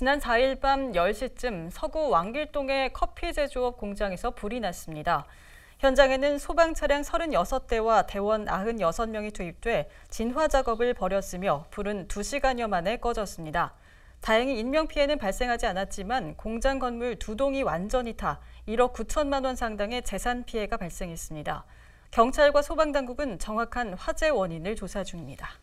지난 4일 밤 10시쯤 서구 왕길동의 커피 제조업 공장에서 불이 났습니다. 현장에는 소방 차량 36대와 대원 96명이 투입돼 진화 작업을 벌였으며 불은 2시간여 만에 꺼졌습니다. 다행히 인명피해는 발생하지 않았지만 공장 건물 두 동이 완전히 타 1억 9천만 원 상당의 재산 피해가 발생했습니다. 경찰과 소방당국은 정확한 화재 원인을 조사 중입니다.